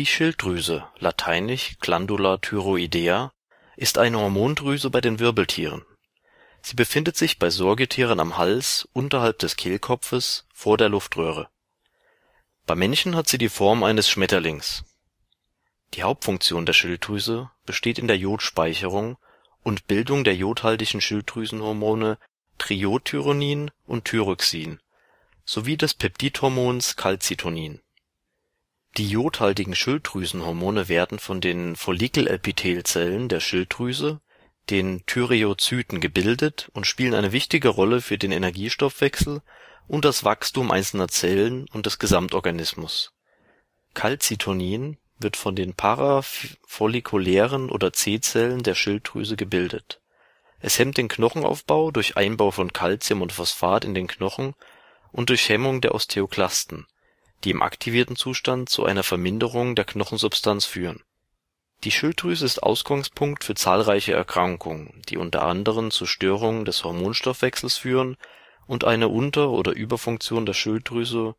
Die Schilddrüse (lateinisch Glandula thyroidea) ist eine Hormondrüse bei den Wirbeltieren. Sie befindet sich bei Säugetieren am Hals, unterhalb des Kehlkopfes, vor der Luftröhre. Bei Menschen hat sie die Form eines Schmetterlings. Die Hauptfunktion der Schilddrüse besteht in der Jodspeicherung und Bildung der jodhaltigen Schilddrüsenhormone Triiodthyronin und Thyroxin sowie des Peptidhormons Calcitonin die jodhaltigen Schilddrüsenhormone werden von den follikel der Schilddrüse, den Thyreozyten, gebildet und spielen eine wichtige Rolle für den Energiestoffwechsel und das Wachstum einzelner Zellen und des Gesamtorganismus. Calcitonin wird von den parafollikulären oder C-Zellen der Schilddrüse gebildet. Es hemmt den Knochenaufbau durch Einbau von Calcium und Phosphat in den Knochen und durch Hemmung der Osteoklasten die im aktivierten Zustand zu einer Verminderung der Knochensubstanz führen. Die Schilddrüse ist Ausgangspunkt für zahlreiche Erkrankungen, die unter anderem zu Störungen des Hormonstoffwechsels führen und eine Unter oder Überfunktion der Schilddrüse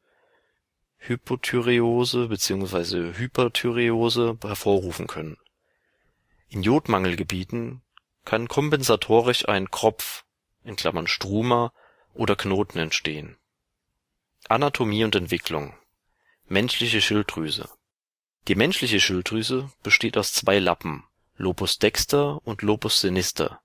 (Hypothyreose bzw. Hyperthyreose) hervorrufen können. In Jodmangelgebieten kann kompensatorisch ein Kropf in Klammern (Struma) oder Knoten entstehen. Anatomie und Entwicklung Menschliche Schilddrüse Die menschliche Schilddrüse besteht aus zwei Lappen (Lobus dexter und Lobus sinister),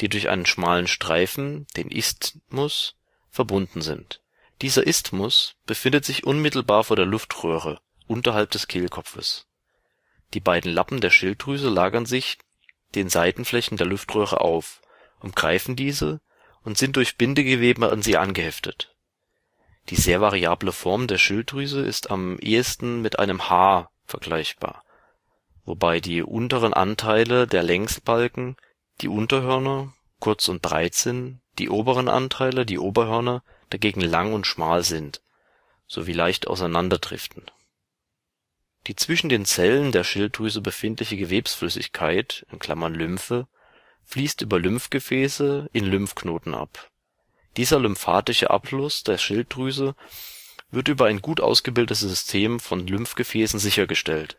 die durch einen schmalen Streifen den (Isthmus) verbunden sind. Dieser Isthmus befindet sich unmittelbar vor der Luftröhre unterhalb des Kehlkopfes. Die beiden Lappen der Schilddrüse lagern sich den Seitenflächen der Luftröhre auf, umgreifen diese und sind durch Bindegewebe an sie angeheftet die sehr variable Form der Schilddrüse ist am ehesten mit einem Haar vergleichbar, wobei die unteren Anteile der Längsbalken die Unterhörner kurz und breit sind, die oberen Anteile, die Oberhörner, dagegen lang und schmal sind sowie leicht auseinanderdriften. Die zwischen den Zellen der Schilddrüse befindliche Gewebsflüssigkeit in Klammern (Lymphe) fließt über Lymphgefäße in Lymphknoten ab dieser lymphatische Abfluss der Schilddrüse wird über ein gut ausgebildetes System von Lymphgefäßen sichergestellt.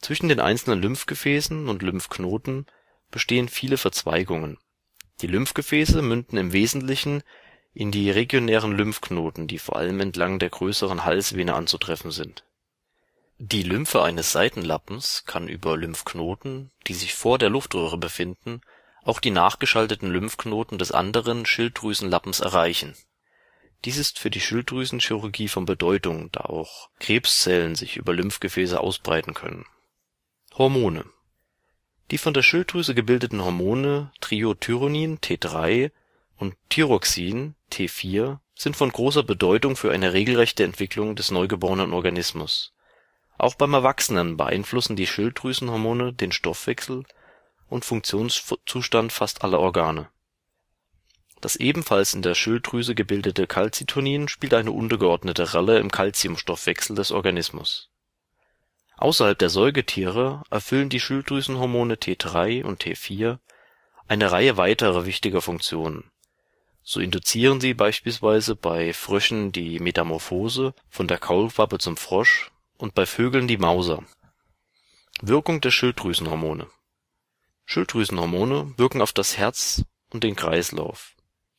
Zwischen den einzelnen Lymphgefäßen und Lymphknoten bestehen viele Verzweigungen. Die Lymphgefäße münden im Wesentlichen in die regionären Lymphknoten, die vor allem entlang der größeren Halsvene anzutreffen sind. Die Lymphe eines Seitenlappens kann über Lymphknoten, die sich vor der Luftröhre befinden auch die nachgeschalteten Lymphknoten des anderen Schilddrüsenlappens erreichen. Dies ist für die Schilddrüsenchirurgie von Bedeutung, da auch Krebszellen sich über Lymphgefäße ausbreiten können. Hormone Die von der Schilddrüse gebildeten Hormone Triothyronin (T3) und Thyroxin (T4) sind von großer Bedeutung für eine regelrechte Entwicklung des neugeborenen Organismus. Auch beim Erwachsenen beeinflussen die Schilddrüsenhormone den Stoffwechsel und Funktionszustand fast aller Organe. Das ebenfalls in der Schilddrüse gebildete Calcitonin spielt eine untergeordnete Rolle im Calciumstoffwechsel des Organismus. Außerhalb der Säugetiere erfüllen die Schilddrüsenhormone T3 und T4 eine Reihe weiterer wichtiger Funktionen. So induzieren sie beispielsweise bei Fröschen die Metamorphose von der Kaulquappe zum Frosch und bei Vögeln die Mauser. Wirkung der Schilddrüsenhormone Schilddrüsenhormone wirken auf das Herz und den Kreislauf.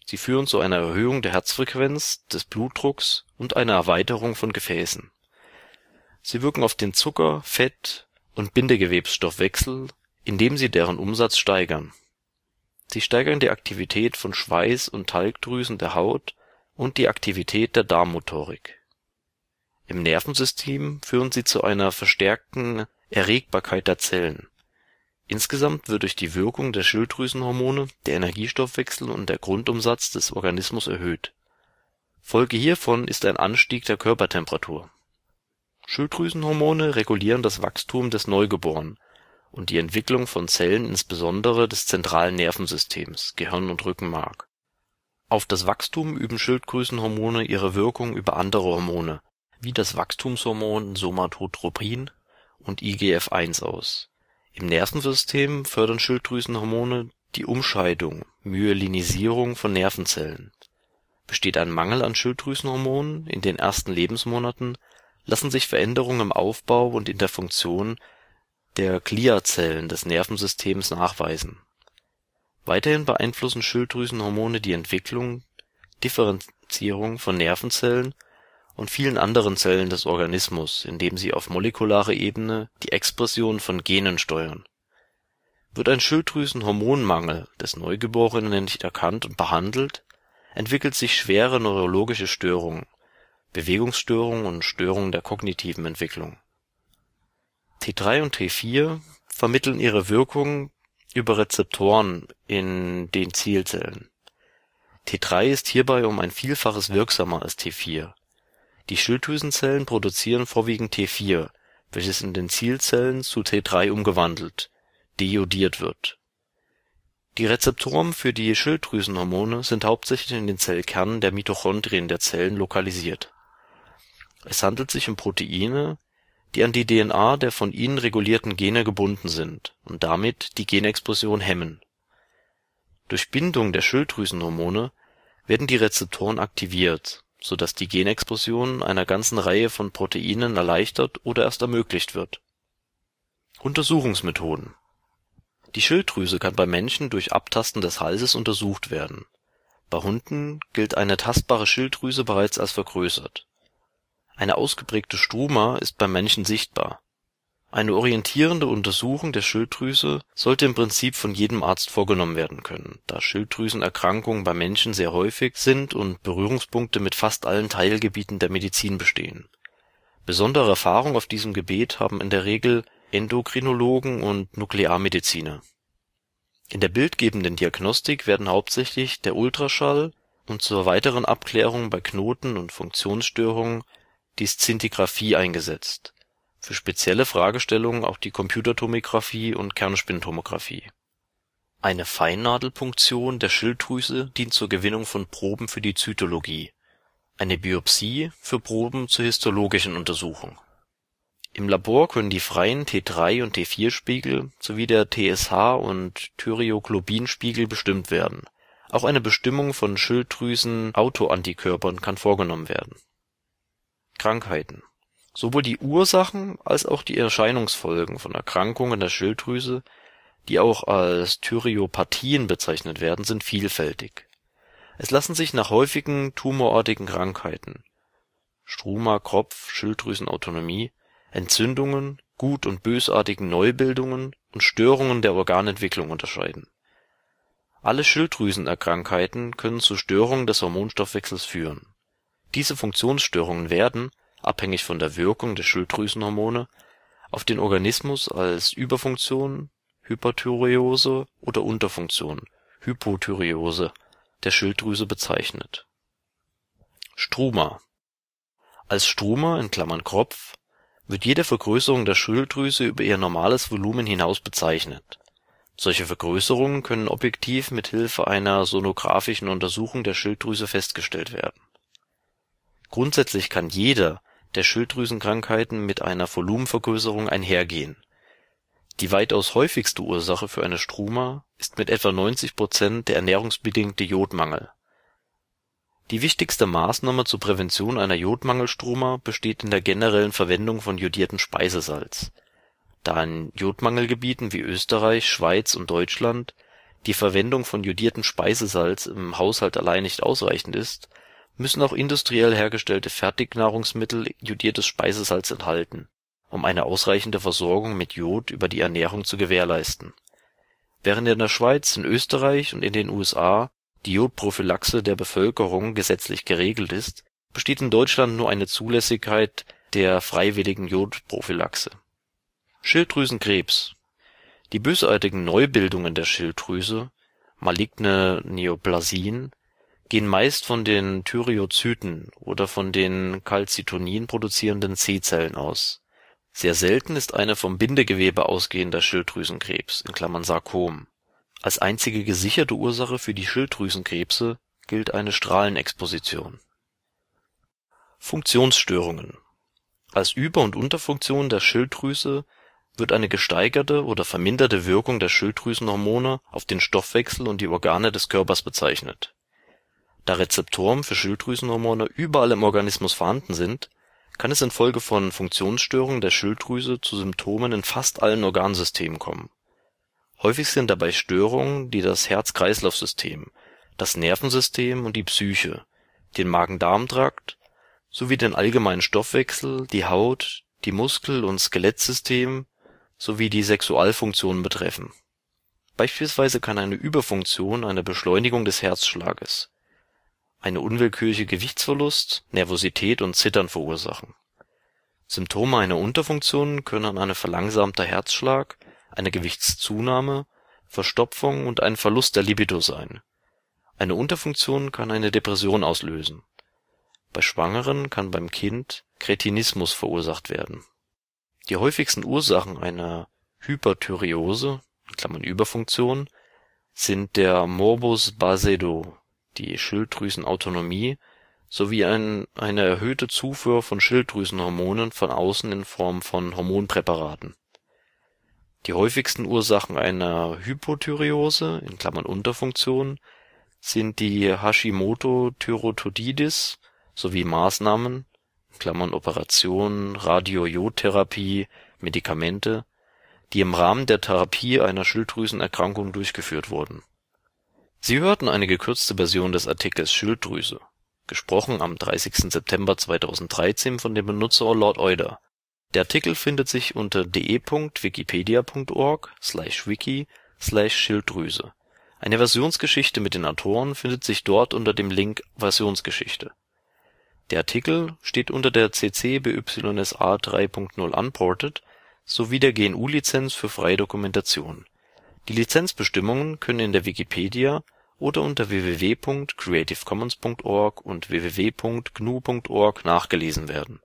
Sie führen zu einer Erhöhung der Herzfrequenz, des Blutdrucks und einer Erweiterung von Gefäßen. Sie wirken auf den Zucker Fett und Bindegewebsstoffwechsel, indem sie deren Umsatz steigern. Sie steigern die Aktivität von Schweiß und Talgdrüsen der Haut und die Aktivität der Darmmotorik. Im Nervensystem führen sie zu einer verstärkten Erregbarkeit der Zellen Insgesamt wird durch die Wirkung der Schilddrüsenhormone der Energiestoffwechsel und der Grundumsatz des Organismus erhöht. Folge hiervon ist ein Anstieg der Körpertemperatur. Schilddrüsenhormone regulieren das Wachstum des Neugeborenen und die Entwicklung von Zellen insbesondere des zentralen Nervensystems (Gehirn und Rückenmark). Auf das Wachstum üben Schilddrüsenhormone ihre Wirkung über andere Hormone wie das Wachstumshormon Somatotropin und IGF-1 aus im Nervensystem fördern Schilddrüsenhormone die Umscheidung (Myelinisierung) von Nervenzellen. Besteht ein Mangel an Schilddrüsenhormonen in den ersten Lebensmonaten, lassen sich Veränderungen im Aufbau und in der Funktion der Gliazellen des Nervensystems nachweisen. Weiterhin beeinflussen Schilddrüsenhormone die Entwicklung (Differenzierung) von Nervenzellen und vielen anderen Zellen des Organismus, indem sie auf molekularer Ebene die Expression von Genen steuern. Wird ein Schilddrüsenhormonmangel des Neugeborenen nicht erkannt und behandelt, entwickelt sich schwere neurologische Störungen, Bewegungsstörungen und Störungen der kognitiven Entwicklung. T3 und T4 vermitteln ihre Wirkung über Rezeptoren in den Zielzellen. T3 ist hierbei um ein Vielfaches wirksamer als T4 die Schilddrüsenzellen produzieren vorwiegend T4, welches in den Zielzellen zu T3 umgewandelt deodiert wird. Die Rezeptoren für die Schilddrüsenhormone sind hauptsächlich in den Zellkernen der Mitochondrien der Zellen lokalisiert. Es handelt sich um Proteine, die an die DNA der von ihnen regulierten Gene gebunden sind und damit die Genexpression hemmen. Durch Bindung der Schilddrüsenhormone werden die Rezeptoren aktiviert sodass die Genexpression einer ganzen Reihe von Proteinen erleichtert oder erst ermöglicht wird. Untersuchungsmethoden Die Schilddrüse kann bei Menschen durch Abtasten des Halses untersucht werden. Bei Hunden gilt eine tastbare Schilddrüse bereits als vergrößert. Eine ausgeprägte Struma ist beim Menschen sichtbar eine orientierende Untersuchung der Schilddrüse sollte im Prinzip von jedem Arzt vorgenommen werden können, da Schilddrüsenerkrankungen bei Menschen sehr häufig sind und Berührungspunkte mit fast allen Teilgebieten der Medizin bestehen. Besondere Erfahrung auf diesem Gebiet haben in der Regel Endokrinologen und Nuklearmediziner. In der bildgebenden Diagnostik werden hauptsächlich der Ultraschall und zur weiteren Abklärung bei Knoten und Funktionsstörungen die Szintigraphie eingesetzt für spezielle Fragestellungen auch die Computertomografie und Kernspintomographie. Eine Feinnadelpunktion der Schilddrüse dient zur Gewinnung von Proben für die Zytologie, eine Biopsie für Proben zur histologischen Untersuchung. Im Labor können die freien T3 und T4-Spiegel sowie der TSH und Thyreoglobulin-Spiegel bestimmt werden, auch eine Bestimmung von Schilddrüsen Autoantikörpern kann vorgenommen werden. Krankheiten Sowohl die Ursachen als auch die Erscheinungsfolgen von Erkrankungen der Schilddrüse, die auch als Thyriopathien bezeichnet werden, sind vielfältig. Es lassen sich nach häufigen tumorartigen Krankheiten (Struma, Kropf, Schilddrüsenautonomie), Entzündungen, gut und bösartigen Neubildungen und Störungen der Organentwicklung unterscheiden. Alle Schilddrüsenerkrankheiten können zu Störungen des Hormonstoffwechsels führen. Diese Funktionsstörungen werden abhängig von der Wirkung der Schilddrüsenhormone, auf den Organismus als Überfunktion (Hyperthyreose) oder Unterfunktion (Hypothyreose) der Schilddrüse bezeichnet. Struma Als Struma in Klammern (Kropf) wird jede Vergrößerung der Schilddrüse über ihr normales Volumen hinaus bezeichnet. Solche Vergrößerungen können objektiv mit Hilfe einer sonographischen Untersuchung der Schilddrüse festgestellt werden. Grundsätzlich kann jeder der Schilddrüsenkrankheiten mit einer Volumenvergrößerung einhergehen. Die weitaus häufigste Ursache für eine Struma ist mit etwa 90 Prozent der ernährungsbedingte Jodmangel. Die wichtigste Maßnahme zur Prävention einer Jodmangelstruma besteht in der generellen Verwendung von jodiertem Speisesalz. Da in Jodmangelgebieten wie Österreich, Schweiz und Deutschland die Verwendung von jodiertem Speisesalz im Haushalt allein nicht ausreichend ist müssen auch industriell hergestellte Fertignahrungsmittel jodiertes Speisesalz enthalten, um eine ausreichende Versorgung mit Jod über die Ernährung zu gewährleisten. Während in der Schweiz, in Österreich und in den USA die Jodprophylaxe der Bevölkerung gesetzlich geregelt ist, besteht in Deutschland nur eine Zulässigkeit der freiwilligen Jodprophylaxe. Schilddrüsenkrebs Die bösartigen Neubildungen der Schilddrüse (maligne Neoplasien gehen meist von den Thyreozyten oder von den Calcitonin produzierenden C-Zellen aus. Sehr selten ist eine vom Bindegewebe ausgehender Schilddrüsenkrebs in Klammern (Sarkom). Als einzige gesicherte Ursache für die Schilddrüsenkrebse gilt eine Strahlenexposition. Funktionsstörungen Als Über und Unterfunktion der Schilddrüse wird eine gesteigerte oder verminderte Wirkung der Schilddrüsenhormone auf den Stoffwechsel und die Organe des Körpers bezeichnet da Rezeptoren für Schilddrüsenhormone überall im Organismus vorhanden sind, kann es infolge von Funktionsstörungen der Schilddrüse zu Symptomen in fast allen Organsystemen kommen. Häufig sind dabei Störungen, die das Herz-Kreislauf-System, das Nervensystem und die Psyche, den Magen-Darm-Trakt sowie den allgemeinen Stoffwechsel, die Haut, die Muskel und Skelettsystem sowie die Sexualfunktionen betreffen. Beispielsweise kann eine Überfunktion eine Beschleunigung des Herzschlages eine unwillkürliche Gewichtsverlust, Nervosität und Zittern verursachen. Symptome einer Unterfunktion können ein verlangsamter Herzschlag, eine Gewichtszunahme, Verstopfung und ein Verlust der Libido sein. Eine Unterfunktion kann eine Depression auslösen. Bei Schwangeren kann beim Kind Kretinismus verursacht werden. Die häufigsten Ursachen einer Hyperthyreose (Überfunktion) sind der Morbus Basedo die Schilddrüsenautonomie sowie eine erhöhte Zufuhr von Schilddrüsenhormonen von außen in Form von Hormonpräparaten. Die häufigsten Ursachen einer Hypothyreose (Unterfunktion) sind die Hashimoto-Thyreoiditis sowie Maßnahmen in Klammern (Operation, Radiojodtherapie, Medikamente), die im Rahmen der Therapie einer Schilddrüsenerkrankung durchgeführt wurden Sie hörten eine gekürzte Version des Artikels Schilddrüse, gesprochen am 30. September 2013 von dem Benutzer Lord Euder. Der Artikel findet sich unter de.wikipedia.org/wiki/Schilddrüse. slash slash Eine Versionsgeschichte mit den Autoren findet sich dort unter dem Link Versionsgeschichte. Der Artikel steht unter der cc by 3.0 Unported sowie der GNU Lizenz für freie Dokumentation die Lizenzbestimmungen können in der Wikipedia oder unter www.creativecommons.org und www.gnu.org nachgelesen werden